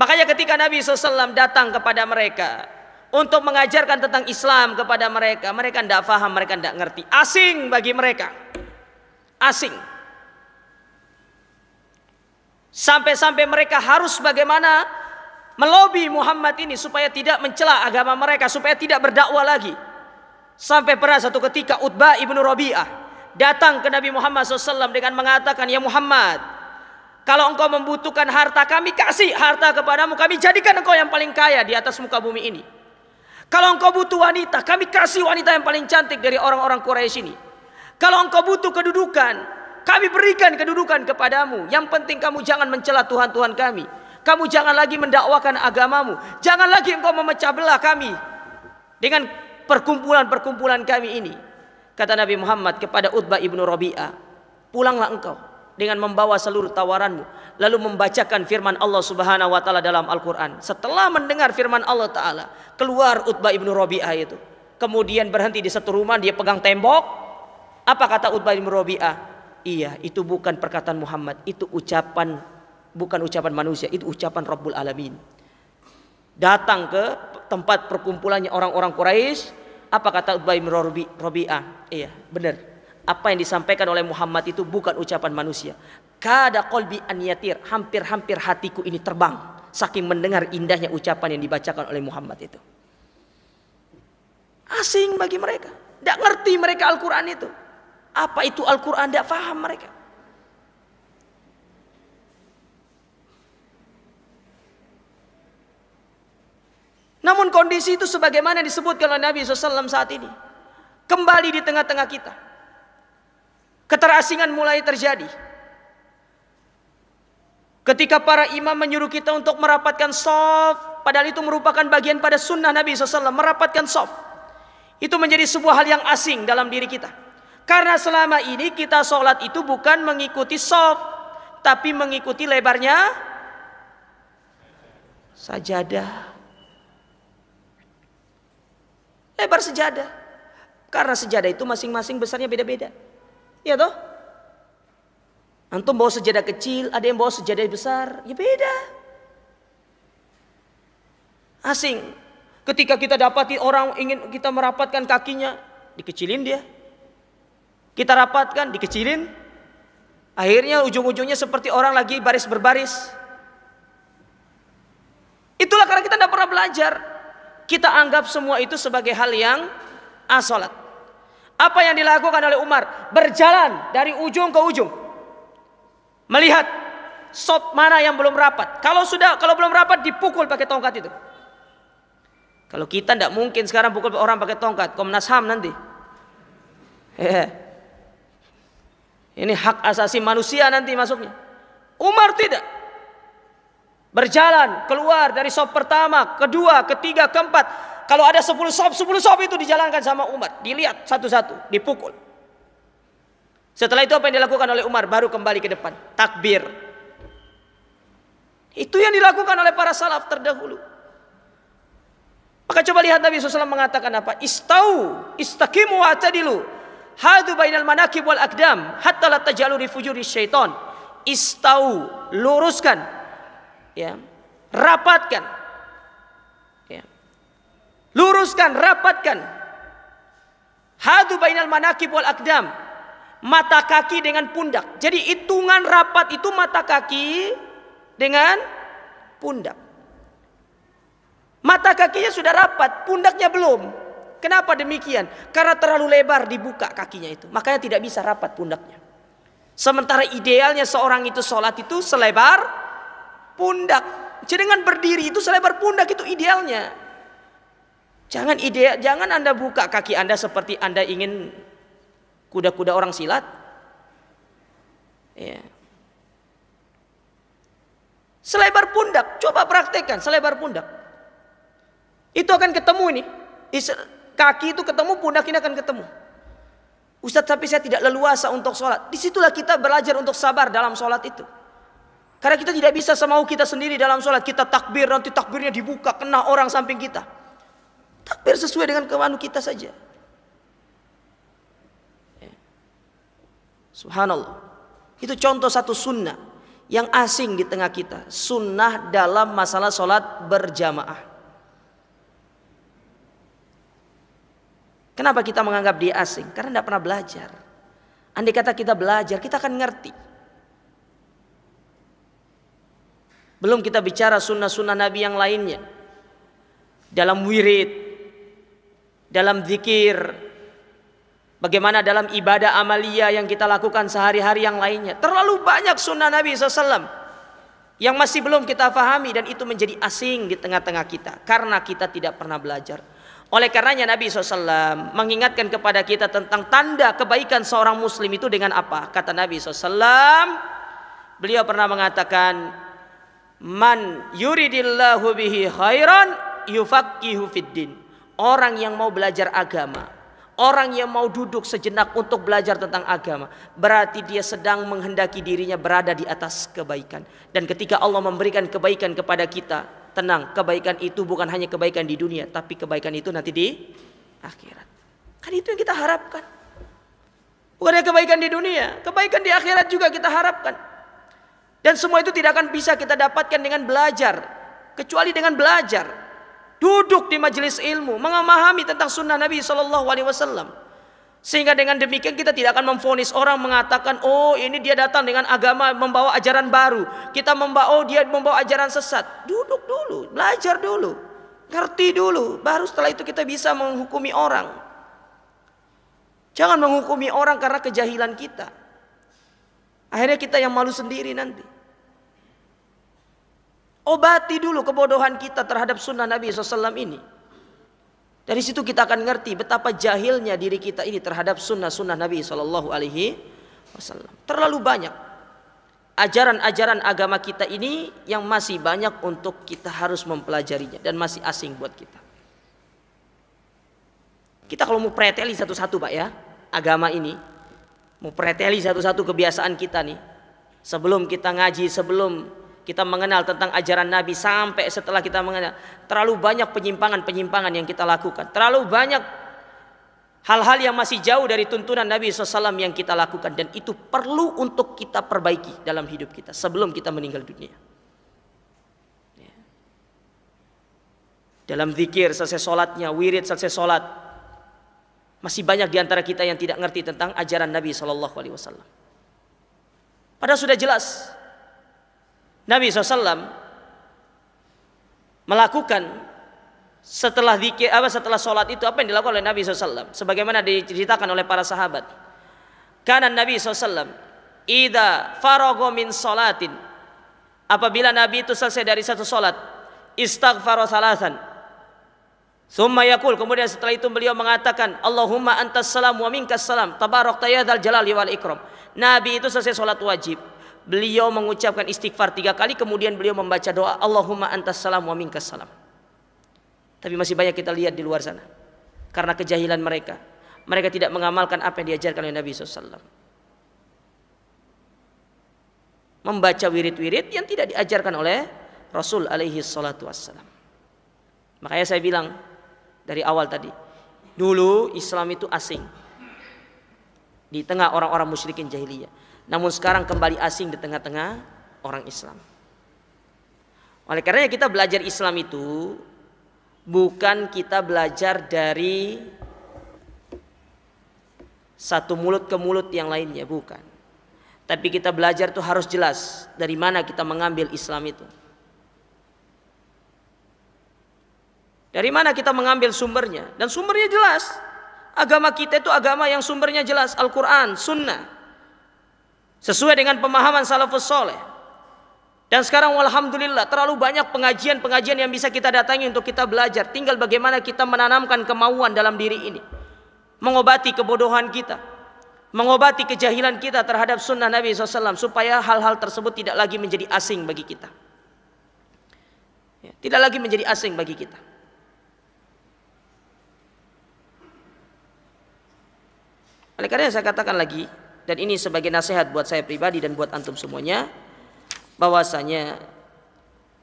Makanya ketika Nabi SAW datang kepada mereka. Untuk mengajarkan tentang Islam kepada mereka. Mereka tidak faham. mereka tidak ngerti. Asing bagi mereka. Asing. Sampai-sampai mereka harus bagaimana melobi Muhammad ini supaya tidak mencela agama mereka, supaya tidak berdakwah lagi. Sampai pernah satu ketika Utbah ibnu Rabi'ah datang ke Nabi Muhammad SAW dengan mengatakan, Ya Muhammad, kalau engkau membutuhkan harta kami, kasih harta kepadamu, kami jadikan engkau yang paling kaya di atas muka bumi ini. Kalau engkau butuh wanita, kami kasih wanita yang paling cantik dari orang-orang Quraisy ini. Kalau engkau butuh kedudukan, kami berikan kedudukan kepadamu. Yang penting kamu jangan mencela Tuhan-Tuhan kami. Kamu jangan lagi mendakwakan agamamu. Jangan lagi engkau memecah belah kami. Dengan perkumpulan-perkumpulan kami ini. Kata Nabi Muhammad kepada Utbah ibnu Rabi'ah, pulanglah engkau dengan membawa seluruh tawaranmu lalu membacakan firman Allah Subhanahu wa taala dalam Al-Qur'an. Setelah mendengar firman Allah taala, keluar Utbah ibnu Rabi'ah itu. Kemudian berhenti di satu rumah, dia pegang tembok. Apa kata Utbah ibnu Rabi'ah? Iya, itu bukan perkataan Muhammad, itu ucapan bukan ucapan manusia, itu ucapan Rabbul Alamin. Datang ke tempat perkumpulannya orang-orang Quraisy apa kata Utbah bin Rabi'ah iya benar apa yang disampaikan oleh Muhammad itu bukan ucapan manusia kada kolbi an yatir hampir-hampir hatiku ini terbang saking mendengar indahnya ucapan yang dibacakan oleh Muhammad itu asing bagi mereka tidak ngerti mereka Al-Quran itu apa itu Al-Quran tidak faham mereka Namun kondisi itu sebagaimana disebutkan oleh Nabi SAW saat ini. Kembali di tengah-tengah kita. Keterasingan mulai terjadi. Ketika para imam menyuruh kita untuk merapatkan soft, padahal itu merupakan bagian pada sunnah Nabi SAW, merapatkan soft. Itu menjadi sebuah hal yang asing dalam diri kita. Karena selama ini kita sholat itu bukan mengikuti soft, tapi mengikuti lebarnya sajadah lebar sejadah. Karena sejadah itu masing-masing besarnya beda-beda. Ya toh? Antum bawa sejadah kecil, ada yang bawa sejadah besar, ya beda. Asing. Ketika kita dapati orang ingin kita merapatkan kakinya, dikecilin dia. Kita rapatkan, dikecilin. Akhirnya ujung-ujungnya seperti orang lagi baris berbaris. Itulah karena kita tidak pernah belajar kita anggap semua itu sebagai hal yang asolat. Apa yang dilakukan oleh Umar? Berjalan dari ujung ke ujung. Melihat sop mana yang belum rapat. Kalau sudah kalau belum rapat dipukul pakai tongkat itu. Kalau kita tidak mungkin sekarang pukul orang pakai tongkat, Komnas HAM nanti. Ini hak asasi manusia nanti masuknya. Umar tidak. Berjalan keluar dari sop pertama, kedua, ketiga, keempat. Kalau ada sepuluh sop, sepuluh sop itu dijalankan sama Umar. Dilihat satu-satu, dipukul. Setelah itu apa yang dilakukan oleh Umar? Baru kembali ke depan. Takbir. Itu yang dilakukan oleh para salaf terdahulu. Maka coba lihat Nabi SAW mengatakan apa? Istau, istakimu wa atadilu. Hadu bainal manakib wal akdam. Hatta la tajalu rifujuri Istau, luruskan ya rapatkan ya luruskan rapatkan hadu bainal manakib wal akdam mata kaki dengan pundak jadi hitungan rapat itu mata kaki dengan pundak mata kakinya sudah rapat pundaknya belum Kenapa demikian? Karena terlalu lebar dibuka kakinya itu. Makanya tidak bisa rapat pundaknya. Sementara idealnya seorang itu sholat itu selebar pundak. Jenengan berdiri itu selebar pundak itu idealnya. Jangan ide, jangan Anda buka kaki Anda seperti Anda ingin kuda-kuda orang silat. Ya. Selebar pundak, coba praktekkan selebar pundak. Itu akan ketemu ini. Kaki itu ketemu, pundak ini akan ketemu. Ustadz tapi saya tidak leluasa untuk sholat. Disitulah kita belajar untuk sabar dalam sholat itu. Karena kita tidak bisa semau kita sendiri dalam sholat. Kita takbir, nanti takbirnya dibuka, kena orang samping kita. Takbir sesuai dengan kemanu kita saja. Ya. Subhanallah. Itu contoh satu sunnah yang asing di tengah kita. Sunnah dalam masalah sholat berjamaah. Kenapa kita menganggap dia asing? Karena tidak pernah belajar. Andai kata kita belajar, kita akan ngerti. Belum kita bicara sunnah-sunnah Nabi yang lainnya. Dalam wirid, dalam zikir, bagaimana dalam ibadah amalia yang kita lakukan sehari-hari yang lainnya. Terlalu banyak sunnah Nabi SAW yang masih belum kita pahami dan itu menjadi asing di tengah-tengah kita. Karena kita tidak pernah belajar. Oleh karenanya Nabi SAW mengingatkan kepada kita tentang tanda kebaikan seorang muslim itu dengan apa? Kata Nabi SAW, beliau pernah mengatakan, Man yuridillahu bihi khairan yufaqihu fiddin. Orang yang mau belajar agama, orang yang mau duduk sejenak untuk belajar tentang agama, berarti dia sedang menghendaki dirinya berada di atas kebaikan. Dan ketika Allah memberikan kebaikan kepada kita, tenang, kebaikan itu bukan hanya kebaikan di dunia, tapi kebaikan itu nanti di akhirat. Kan itu yang kita harapkan. Bukan hanya kebaikan di dunia, kebaikan di akhirat juga kita harapkan. Dan semua itu tidak akan bisa kita dapatkan dengan belajar, kecuali dengan belajar. Duduk di majelis ilmu, memahami tentang sunnah Nabi SAW. Sehingga dengan demikian kita tidak akan memfonis orang mengatakan, oh ini dia datang dengan agama membawa ajaran baru. Kita membawa, oh dia membawa ajaran sesat. Duduk dulu, belajar dulu, ngerti dulu. Baru setelah itu kita bisa menghukumi orang. Jangan menghukumi orang karena kejahilan kita. Akhirnya kita yang malu sendiri nanti. Obati dulu kebodohan kita terhadap sunnah Nabi SAW ini. Dari situ kita akan ngerti betapa jahilnya diri kita ini terhadap sunnah-sunnah Nabi Shallallahu Alaihi Wasallam. Terlalu banyak ajaran-ajaran agama kita ini yang masih banyak untuk kita harus mempelajarinya dan masih asing buat kita. Kita kalau mau preteli satu-satu pak ya agama ini, mau preteli satu-satu kebiasaan kita nih. Sebelum kita ngaji, sebelum kita mengenal tentang ajaran Nabi sampai setelah kita mengenal terlalu banyak penyimpangan-penyimpangan yang kita lakukan, terlalu banyak hal-hal yang masih jauh dari tuntunan Nabi SAW yang kita lakukan dan itu perlu untuk kita perbaiki dalam hidup kita sebelum kita meninggal dunia. Ya. Dalam zikir selesai sholatnya, wirid selesai sholat, masih banyak diantara kita yang tidak ngerti tentang ajaran Nabi SAW Alaihi Padahal sudah jelas Nabi SAW melakukan setelah dikir, apa setelah sholat itu apa yang dilakukan oleh Nabi SAW sebagaimana diceritakan oleh para sahabat karena Nabi SAW ida farogo min sholatin apabila Nabi itu selesai dari satu sholat istighfar salasan Summa yakul kemudian setelah itu beliau mengatakan Allahumma antas salam wa minkas salam tabarok tayadal jalali wal ikram Nabi itu selesai sholat wajib beliau mengucapkan istighfar tiga kali kemudian beliau membaca doa Allahumma antas salam wa minkas salam tapi masih banyak kita lihat di luar sana karena kejahilan mereka mereka tidak mengamalkan apa yang diajarkan oleh Nabi SAW membaca wirid-wirid yang tidak diajarkan oleh Rasul alaihi salatu wassalam makanya saya bilang dari awal tadi dulu Islam itu asing di tengah orang-orang musyrikin jahiliyah namun sekarang kembali asing di tengah-tengah orang Islam. Oleh karena kita belajar Islam itu bukan kita belajar dari satu mulut ke mulut yang lainnya, bukan. Tapi kita belajar itu harus jelas dari mana kita mengambil Islam itu. Dari mana kita mengambil sumbernya? Dan sumbernya jelas. Agama kita itu agama yang sumbernya jelas. Al-Quran, Sunnah. Sesuai dengan pemahaman salafus soleh. Dan sekarang alhamdulillah terlalu banyak pengajian-pengajian yang bisa kita datangi untuk kita belajar. Tinggal bagaimana kita menanamkan kemauan dalam diri ini. Mengobati kebodohan kita. Mengobati kejahilan kita terhadap sunnah Nabi SAW. Supaya hal-hal tersebut tidak lagi menjadi asing bagi kita. Ya, tidak lagi menjadi asing bagi kita. Oleh karena saya katakan lagi, dan ini sebagai nasihat buat saya pribadi dan buat antum semuanya bahwasanya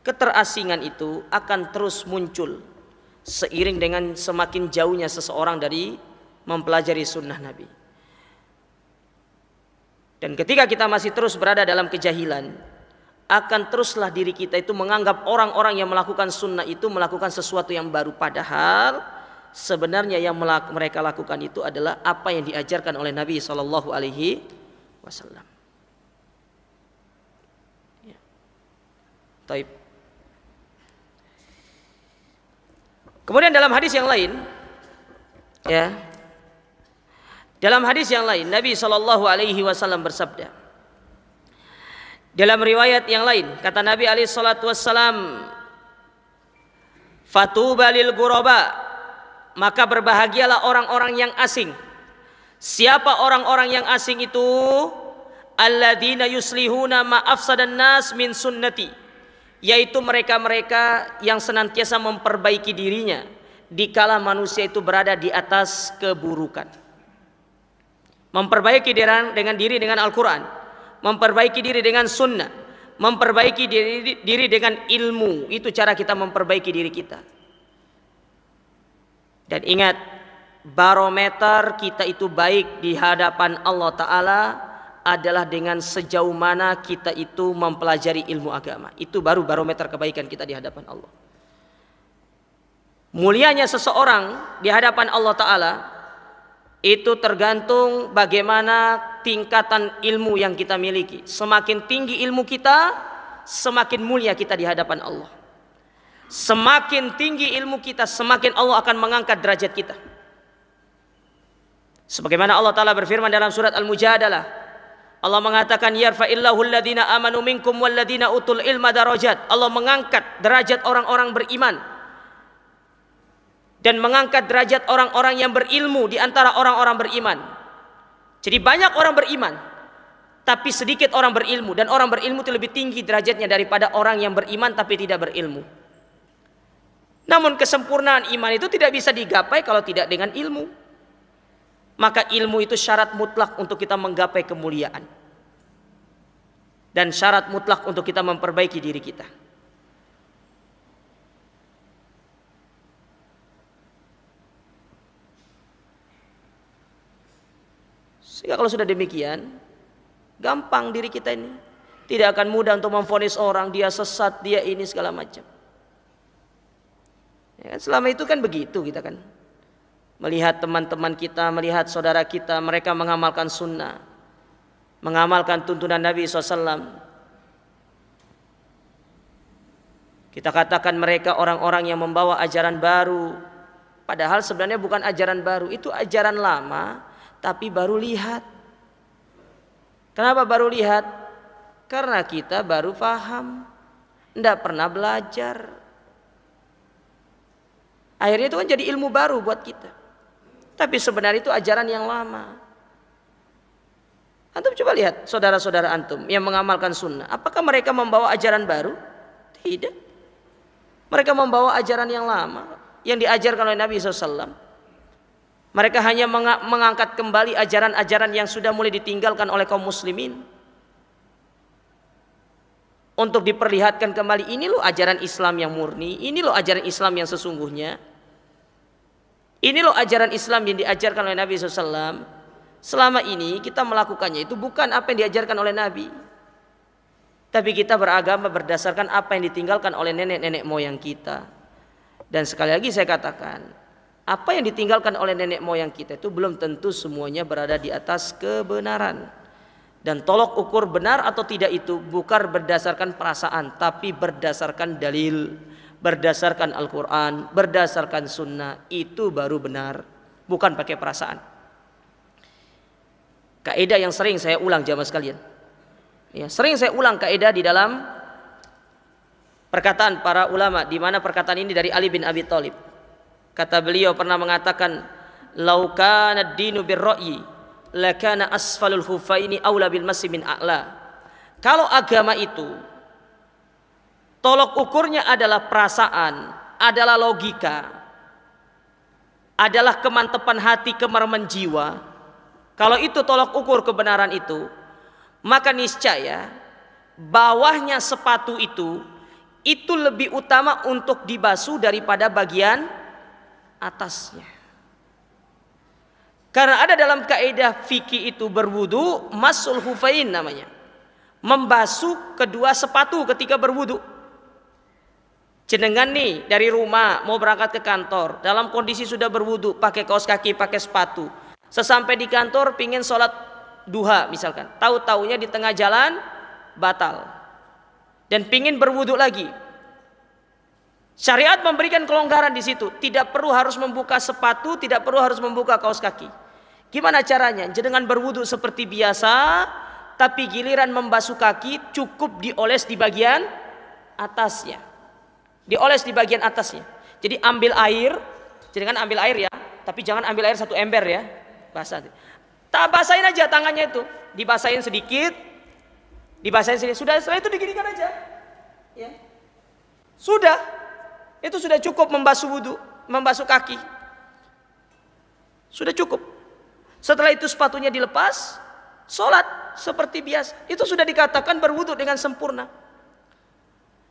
keterasingan itu akan terus muncul seiring dengan semakin jauhnya seseorang dari mempelajari sunnah Nabi. Dan ketika kita masih terus berada dalam kejahilan, akan teruslah diri kita itu menganggap orang-orang yang melakukan sunnah itu melakukan sesuatu yang baru padahal sebenarnya yang mereka lakukan itu adalah apa yang diajarkan oleh Nabi Shallallahu Alaihi Wasallam. Ya. Taib. Kemudian dalam hadis yang lain, ya, dalam hadis yang lain Nabi Shallallahu Alaihi Wasallam bersabda. Dalam riwayat yang lain kata Nabi Alaihi Wasallam, "Fatuba lil guraba maka berbahagialah orang-orang yang asing. Siapa orang-orang yang asing itu? Alladzina yuslihuna ma nas min sunnati. Yaitu mereka-mereka yang senantiasa memperbaiki dirinya dikala manusia itu berada di atas keburukan. Memperbaiki diri dengan diri dengan Al-Qur'an, memperbaiki diri dengan sunnah, memperbaiki diri dengan ilmu. Itu cara kita memperbaiki diri kita. Dan ingat, barometer kita itu baik di hadapan Allah Ta'ala adalah dengan sejauh mana kita itu mempelajari ilmu agama. Itu baru barometer kebaikan kita di hadapan Allah. Mulianya seseorang di hadapan Allah Ta'ala itu tergantung bagaimana tingkatan ilmu yang kita miliki. Semakin tinggi ilmu kita, semakin mulia kita di hadapan Allah. Semakin tinggi ilmu kita, semakin Allah akan mengangkat derajat kita. Sebagaimana Allah Ta'ala berfirman dalam surat Al-Mujadalah. Allah mengatakan, Yarfa'illahu alladhina amanu minkum walladhina utul ilma darajat. Allah mengangkat derajat orang-orang beriman. Dan mengangkat derajat orang-orang yang berilmu di antara orang-orang beriman. Jadi banyak orang beriman. Tapi sedikit orang berilmu. Dan orang berilmu itu lebih tinggi derajatnya daripada orang yang beriman tapi tidak berilmu. Namun kesempurnaan iman itu tidak bisa digapai kalau tidak dengan ilmu. Maka ilmu itu syarat mutlak untuk kita menggapai kemuliaan. Dan syarat mutlak untuk kita memperbaiki diri kita. Sehingga kalau sudah demikian, gampang diri kita ini. Tidak akan mudah untuk memfonis orang, dia sesat, dia ini segala macam. Ya kan? Selama itu kan begitu kita kan. Melihat teman-teman kita, melihat saudara kita, mereka mengamalkan sunnah. Mengamalkan tuntunan Nabi SAW. Kita katakan mereka orang-orang yang membawa ajaran baru. Padahal sebenarnya bukan ajaran baru, itu ajaran lama tapi baru lihat. Kenapa baru lihat? Karena kita baru paham, tidak pernah belajar. Akhirnya itu kan jadi ilmu baru buat kita. Tapi sebenarnya itu ajaran yang lama. Antum coba lihat saudara-saudara antum yang mengamalkan sunnah. Apakah mereka membawa ajaran baru? Tidak. Mereka membawa ajaran yang lama yang diajarkan oleh Nabi SAW. Mereka hanya mengangkat kembali ajaran-ajaran yang sudah mulai ditinggalkan oleh kaum muslimin. Untuk diperlihatkan kembali ini loh ajaran Islam yang murni, ini loh ajaran Islam yang sesungguhnya. Ini loh ajaran Islam yang diajarkan oleh Nabi SAW. Selama ini kita melakukannya itu bukan apa yang diajarkan oleh Nabi. Tapi kita beragama berdasarkan apa yang ditinggalkan oleh nenek-nenek moyang kita. Dan sekali lagi saya katakan, apa yang ditinggalkan oleh nenek moyang kita itu belum tentu semuanya berada di atas kebenaran. Dan tolok ukur benar atau tidak itu bukan berdasarkan perasaan, tapi berdasarkan dalil berdasarkan Al-Quran, berdasarkan sunnah, itu baru benar. Bukan pakai perasaan. Kaidah yang sering saya ulang jamaah sekalian. Ya, sering saya ulang kaidah di dalam perkataan para ulama di mana perkataan ini dari Ali bin Abi Thalib. Kata beliau pernah mengatakan laukana dinu birra'yi lakana asfalul hufa ini bil masimin min a'la. Kalau agama itu Tolok ukurnya adalah perasaan, adalah logika, adalah kemantepan hati, kemerman jiwa. Kalau itu tolok ukur kebenaran itu, maka niscaya bawahnya sepatu itu itu lebih utama untuk dibasuh daripada bagian atasnya. Karena ada dalam kaidah fikih itu berwudu masul hufain namanya. Membasuh kedua sepatu ketika berwudu. Jenengan nih dari rumah mau berangkat ke kantor dalam kondisi sudah berwudu pakai kaos kaki pakai sepatu. Sesampai di kantor pingin sholat duha misalkan, tahu taunya di tengah jalan batal dan pingin berwudu lagi. Syariat memberikan kelonggaran di situ, tidak perlu harus membuka sepatu, tidak perlu harus membuka kaos kaki. Gimana caranya? Jenengan berwudu seperti biasa, tapi giliran membasuh kaki cukup dioles di bagian atasnya. Dioles di bagian atasnya. Jadi ambil air, jadi kan ambil air ya, tapi jangan ambil air satu ember ya, basah. Tak basahin aja tangannya itu, dibasahin sedikit, dibasahin sedikit. Sudah setelah itu diginikan aja. Ya. Sudah. Itu sudah cukup membasuh wudhu, membasuh kaki. Sudah cukup. Setelah itu sepatunya dilepas, sholat seperti biasa. Itu sudah dikatakan berwudhu dengan sempurna.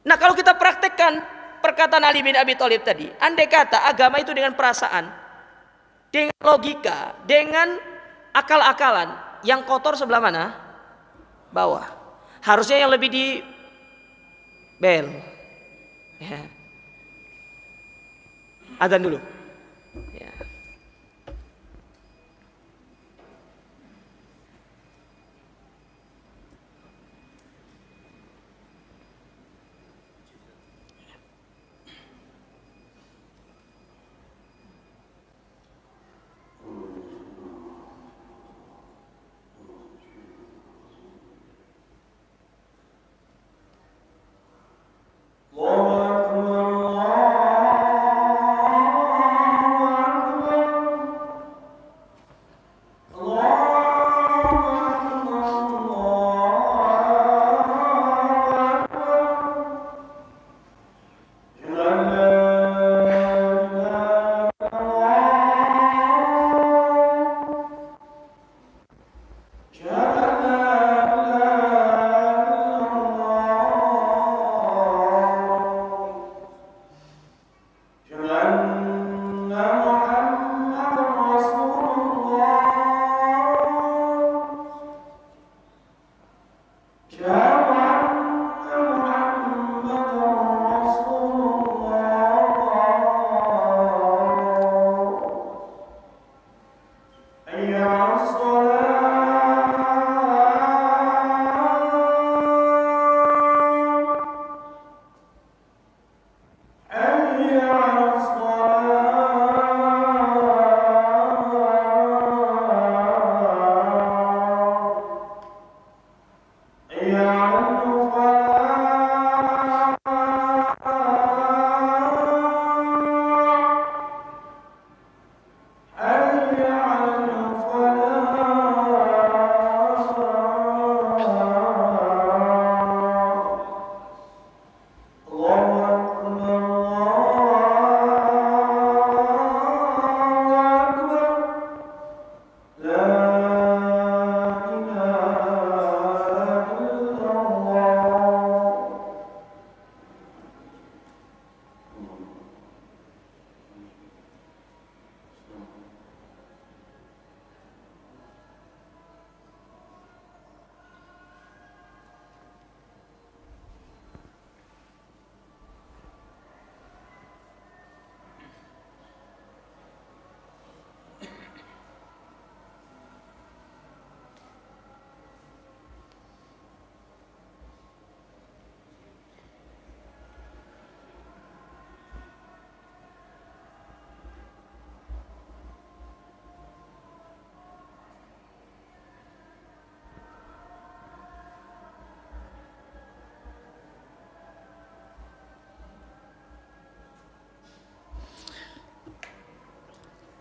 Nah kalau kita praktekkan perkataan Ali bin Abi Thalib tadi, andai kata agama itu dengan perasaan, dengan logika, dengan akal-akalan, yang kotor sebelah mana? Bawah. Harusnya yang lebih di bel. Ya. Adan dulu.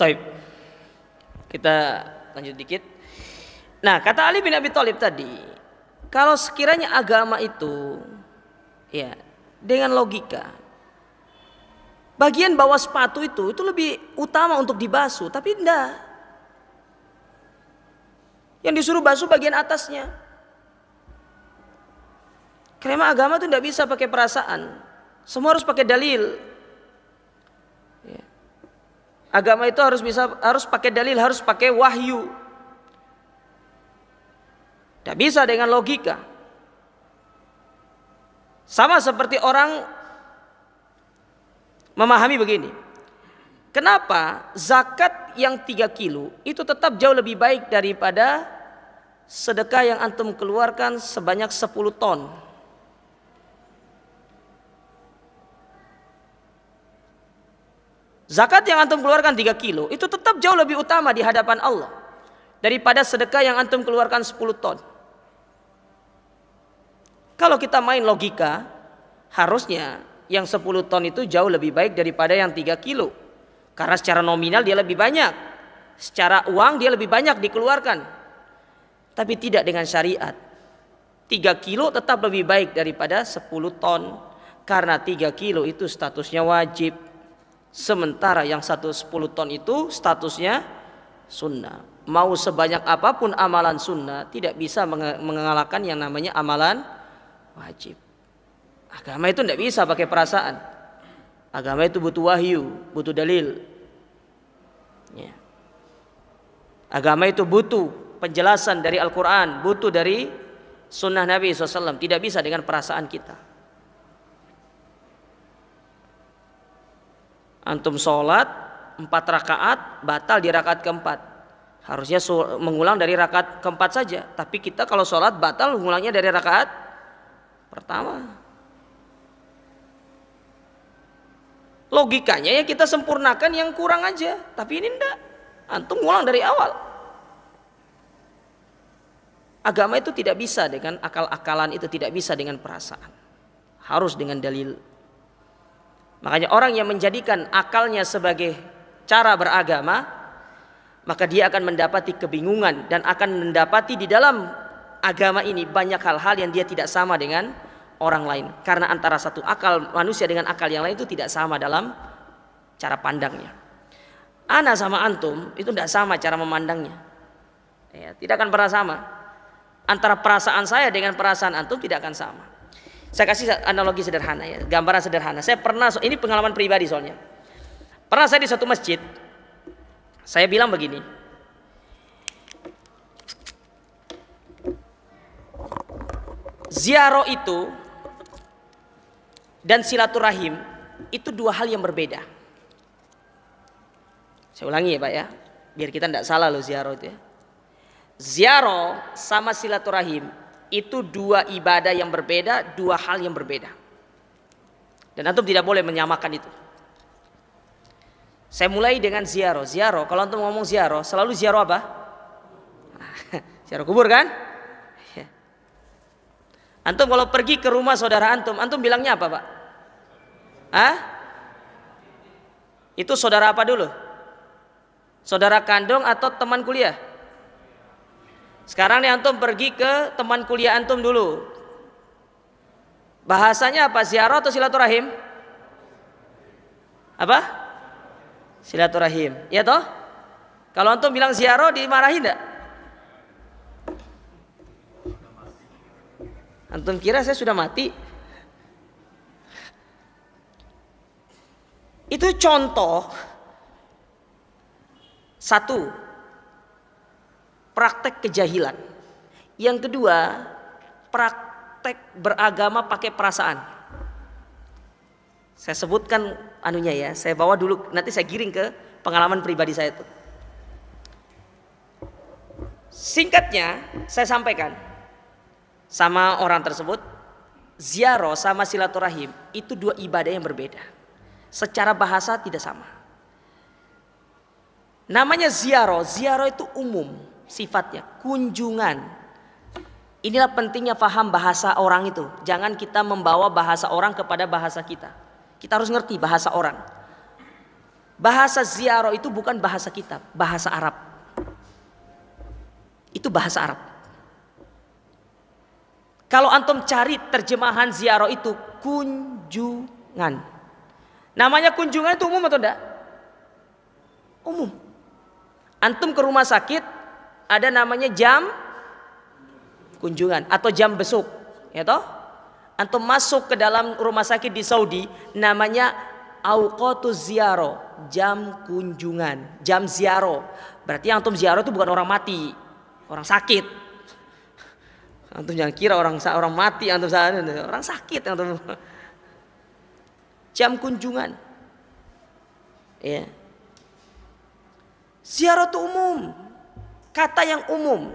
Taib. Kita lanjut dikit. Nah, kata Ali bin Abi Thalib tadi, kalau sekiranya agama itu ya dengan logika bagian bawah sepatu itu itu lebih utama untuk dibasuh, tapi enggak. Yang disuruh basuh bagian atasnya. Karena agama itu enggak bisa pakai perasaan. Semua harus pakai dalil. Agama itu harus bisa harus pakai dalil, harus pakai wahyu. Tidak bisa dengan logika. Sama seperti orang memahami begini. Kenapa zakat yang 3 kilo itu tetap jauh lebih baik daripada sedekah yang antum keluarkan sebanyak 10 ton? Zakat yang antum keluarkan 3 kilo itu tetap jauh lebih utama di hadapan Allah daripada sedekah yang antum keluarkan 10 ton. Kalau kita main logika, harusnya yang 10 ton itu jauh lebih baik daripada yang 3 kilo. Karena secara nominal dia lebih banyak. Secara uang dia lebih banyak dikeluarkan. Tapi tidak dengan syariat. 3 kilo tetap lebih baik daripada 10 ton. Karena 3 kilo itu statusnya wajib. Sementara yang satu sepuluh ton itu statusnya sunnah. Mau sebanyak apapun amalan sunnah tidak bisa mengalahkan yang namanya amalan wajib. Agama itu tidak bisa pakai perasaan. Agama itu butuh wahyu, butuh dalil. Ya. Agama itu butuh penjelasan dari Al-Quran, butuh dari sunnah Nabi SAW. Tidak bisa dengan perasaan kita. antum sholat empat rakaat batal di rakaat keempat harusnya mengulang dari rakaat keempat saja tapi kita kalau sholat batal mengulangnya dari rakaat pertama logikanya ya kita sempurnakan yang kurang aja tapi ini enggak antum ngulang dari awal agama itu tidak bisa dengan akal-akalan itu tidak bisa dengan perasaan harus dengan dalil Makanya orang yang menjadikan akalnya sebagai cara beragama, maka dia akan mendapati kebingungan dan akan mendapati di dalam agama ini banyak hal-hal yang dia tidak sama dengan orang lain. Karena antara satu akal manusia dengan akal yang lain itu tidak sama dalam cara pandangnya. Ana sama antum itu tidak sama cara memandangnya. Ya, tidak akan pernah sama. Antara perasaan saya dengan perasaan antum tidak akan sama. Saya kasih analogi sederhana ya, gambaran sederhana. Saya pernah ini pengalaman pribadi soalnya. Pernah saya di satu masjid, saya bilang begini. Ziarah itu dan silaturahim itu dua hal yang berbeda. Saya ulangi ya Pak ya, biar kita tidak salah loh ziarah itu ya. Ziarah sama silaturahim itu dua ibadah yang berbeda, dua hal yang berbeda. Dan antum tidak boleh menyamakan itu. Saya mulai dengan ziarah. Ziarah, kalau antum ngomong ziarah, selalu ziarah apa? ziarah kubur kan? Antum kalau pergi ke rumah saudara antum, antum bilangnya apa, Pak? Hah? Itu saudara apa dulu? Saudara kandung atau teman kuliah? Sekarang nih antum pergi ke teman kuliah antum dulu. Bahasanya apa? Ziarah atau silaturahim? Apa? Silaturahim. iya toh? Kalau antum bilang ziarah dimarahi enggak? Antum kira saya sudah mati? Itu contoh satu praktek kejahilan. Yang kedua, praktek beragama pakai perasaan. Saya sebutkan anunya ya, saya bawa dulu nanti saya giring ke pengalaman pribadi saya itu. Singkatnya, saya sampaikan sama orang tersebut, ziarah sama silaturahim itu dua ibadah yang berbeda. Secara bahasa tidak sama. Namanya ziarah, ziarah itu umum, sifatnya kunjungan. Inilah pentingnya paham bahasa orang itu. Jangan kita membawa bahasa orang kepada bahasa kita. Kita harus ngerti bahasa orang. Bahasa ziarah itu bukan bahasa kita, bahasa Arab. Itu bahasa Arab. Kalau antum cari terjemahan ziarah itu kunjungan. Namanya kunjungan itu umum atau enggak? Umum. Antum ke rumah sakit, ada namanya jam kunjungan atau jam besuk, ya toh? Antum masuk ke dalam rumah sakit di Saudi namanya auqatu ziaro, jam kunjungan, jam ziaro. Berarti yang antum ziaro itu bukan orang mati, orang sakit. Antum jangan kira orang orang mati antum orang sakit antum. Jam kunjungan. Ya. itu umum, Kata yang umum.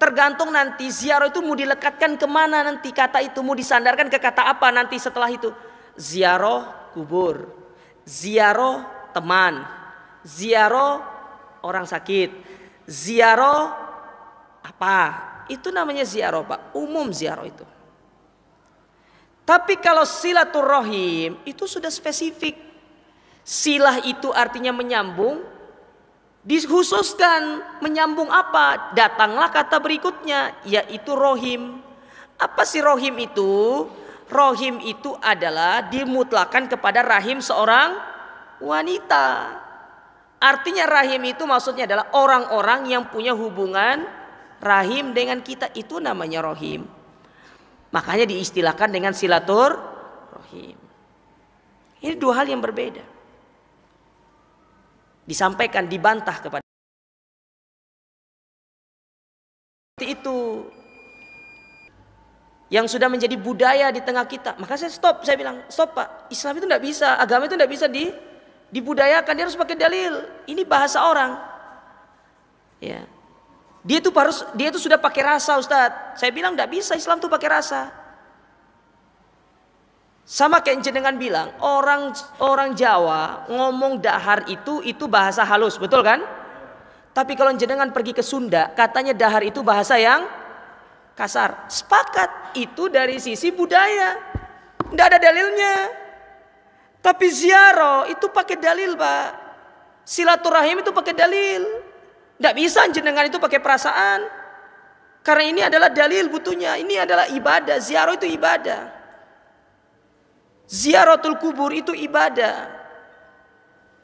Tergantung nanti ziarah itu mau dilekatkan kemana nanti kata itu. Mau disandarkan ke kata apa nanti setelah itu. Ziarah kubur. Ziarah teman. Ziarah orang sakit. Ziarah apa? Itu namanya ziarah pak. Umum ziarah itu. Tapi kalau silaturahim itu sudah spesifik. Silah itu artinya menyambung, Dikhususkan menyambung apa? Datanglah kata berikutnya yaitu rohim. Apa sih rohim itu? Rohim itu adalah dimutlakan kepada rahim seorang wanita. Artinya rahim itu maksudnya adalah orang-orang yang punya hubungan rahim dengan kita itu namanya rohim. Makanya diistilahkan dengan silatur rohim. Ini dua hal yang berbeda disampaikan dibantah kepada itu yang sudah menjadi budaya di tengah kita. Maka saya stop, saya bilang, stop Pak, Islam itu tidak bisa, agama itu tidak bisa di, dibudayakan, dia harus pakai dalil. Ini bahasa orang. Ya. Dia itu harus dia itu sudah pakai rasa Ustadz. Saya bilang tidak bisa Islam itu pakai rasa. Sama kayak jenengan bilang, orang orang Jawa ngomong dahar itu itu bahasa halus, betul kan? Tapi kalau jenengan pergi ke Sunda, katanya dahar itu bahasa yang kasar. Sepakat, itu dari sisi budaya. Tidak ada dalilnya. Tapi ziarah itu pakai dalil, Pak. Silaturahim itu pakai dalil. Tidak bisa jenengan itu pakai perasaan. Karena ini adalah dalil butuhnya. Ini adalah ibadah. Ziarah itu ibadah. Ziaratul kubur itu ibadah.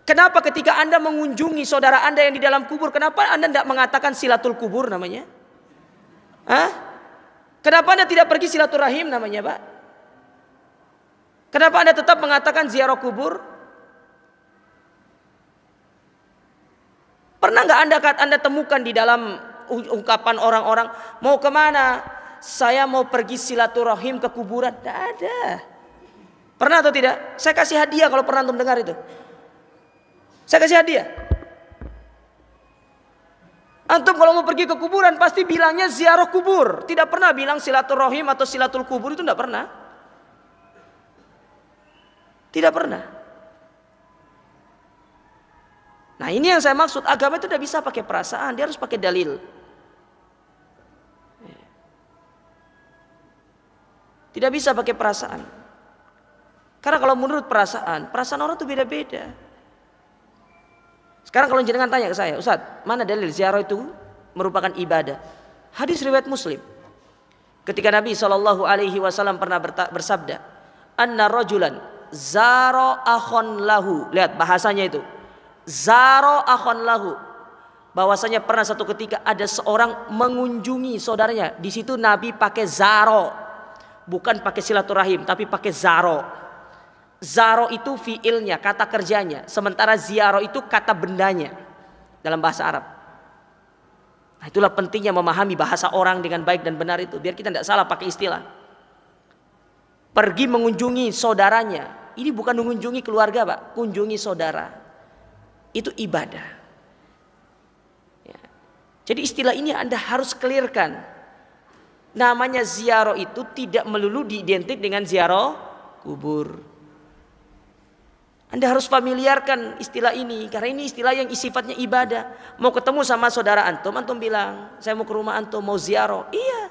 Kenapa ketika Anda mengunjungi saudara Anda yang di dalam kubur, kenapa Anda tidak mengatakan silatul kubur namanya? Hah? Kenapa Anda tidak pergi silaturahim namanya, Pak? Kenapa Anda tetap mengatakan ziarah kubur? Pernah nggak Anda Anda temukan di dalam ungkapan orang-orang mau kemana? Saya mau pergi silaturahim ke kuburan. Tidak ada. Pernah atau tidak? Saya kasih hadiah kalau pernah antum dengar itu. Saya kasih hadiah. Antum kalau mau pergi ke kuburan pasti bilangnya ziarah kubur. Tidak pernah bilang silaturahim atau silatul kubur itu tidak pernah. Tidak pernah. Nah ini yang saya maksud agama itu tidak bisa pakai perasaan, dia harus pakai dalil. Tidak bisa pakai perasaan. Karena kalau menurut perasaan, perasaan orang itu beda-beda. Sekarang kalau jenengan tanya ke saya, Ustaz, mana dalil ziarah itu merupakan ibadah? Hadis riwayat Muslim. Ketika Nabi Shallallahu alaihi wasallam pernah bersabda, "Anna rajulan zaro akhon lahu." Lihat bahasanya itu. Zaro akhon lahu. Bahwasanya pernah satu ketika ada seorang mengunjungi saudaranya. Di situ Nabi pakai zaro. Bukan pakai silaturahim, tapi pakai zaro. Zaro itu fiilnya, kata kerjanya. Sementara ziaro itu kata bendanya dalam bahasa Arab. Nah, itulah pentingnya memahami bahasa orang dengan baik dan benar itu. Biar kita tidak salah pakai istilah. Pergi mengunjungi saudaranya. Ini bukan mengunjungi keluarga pak. Kunjungi saudara. Itu ibadah. Ya. Jadi istilah ini anda harus clearkan. Namanya ziaro itu tidak melulu diidentik dengan ziaro kubur. Anda harus familiarkan istilah ini karena ini istilah yang sifatnya ibadah. Mau ketemu sama saudara antum, antum bilang, "Saya mau ke rumah antum, mau ziarah." Iya.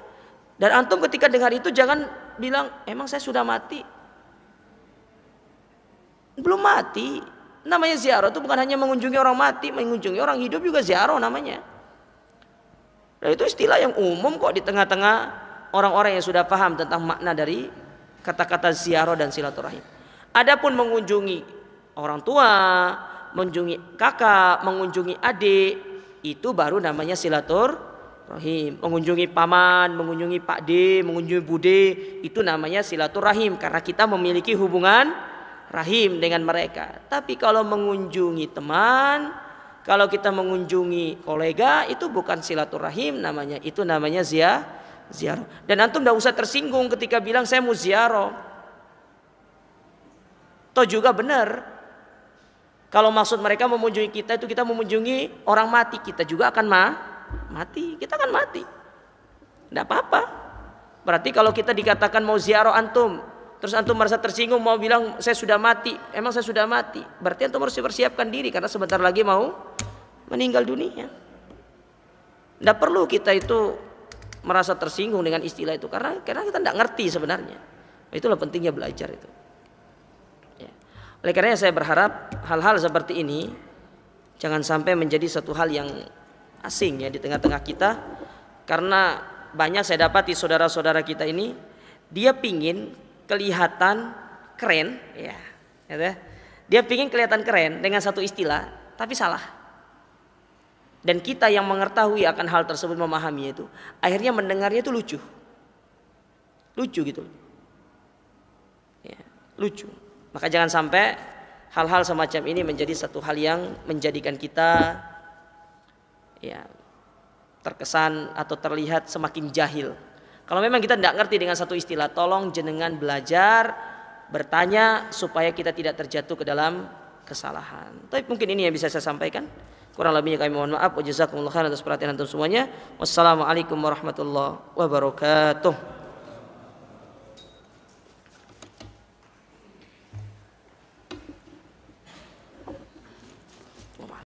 Dan antum ketika dengar itu jangan bilang, "Emang saya sudah mati?" Belum mati. Namanya ziarah itu bukan hanya mengunjungi orang mati, mengunjungi orang hidup juga ziarah namanya. Nah, itu istilah yang umum kok di tengah-tengah orang-orang yang sudah paham tentang makna dari kata-kata ziarah dan silaturahim. Adapun mengunjungi orang tua, mengunjungi kakak, mengunjungi adik, itu baru namanya silatur rahim Mengunjungi paman, mengunjungi Pak D, mengunjungi Bude, itu namanya silatur rahim karena kita memiliki hubungan rahim dengan mereka. Tapi kalau mengunjungi teman, kalau kita mengunjungi kolega itu bukan silaturahim namanya, itu namanya ziarah. Ziarah. Dan antum tidak usah tersinggung ketika bilang saya mau ziarah. Toh juga benar, kalau maksud mereka memunjungi kita itu kita memunjungi orang mati, kita juga akan ma mati, kita akan mati. Tidak apa-apa. Berarti kalau kita dikatakan mau ziarah antum, terus antum merasa tersinggung mau bilang saya sudah mati, emang saya sudah mati. Berarti antum harus persiapkan diri karena sebentar lagi mau meninggal dunia. Tidak perlu kita itu merasa tersinggung dengan istilah itu karena karena kita tidak ngerti sebenarnya. Itulah pentingnya belajar itu. Oleh karena saya berharap hal-hal seperti ini jangan sampai menjadi satu hal yang asing ya di tengah-tengah kita karena banyak saya dapati saudara-saudara kita ini dia pingin kelihatan keren ya, ya, ya. dia pingin kelihatan keren dengan satu istilah tapi salah dan kita yang mengetahui akan hal tersebut memahami itu akhirnya mendengarnya itu lucu lucu gitu ya, lucu maka jangan sampai hal-hal semacam ini menjadi satu hal yang menjadikan kita ya terkesan atau terlihat semakin jahil. Kalau memang kita tidak ngerti dengan satu istilah, tolong jenengan belajar bertanya supaya kita tidak terjatuh ke dalam kesalahan. Tapi mungkin ini yang bisa saya sampaikan. Kurang lebihnya kami mohon maaf. Wajazakumullah khairan atas perhatian antum semuanya. Wassalamualaikum warahmatullahi wabarakatuh.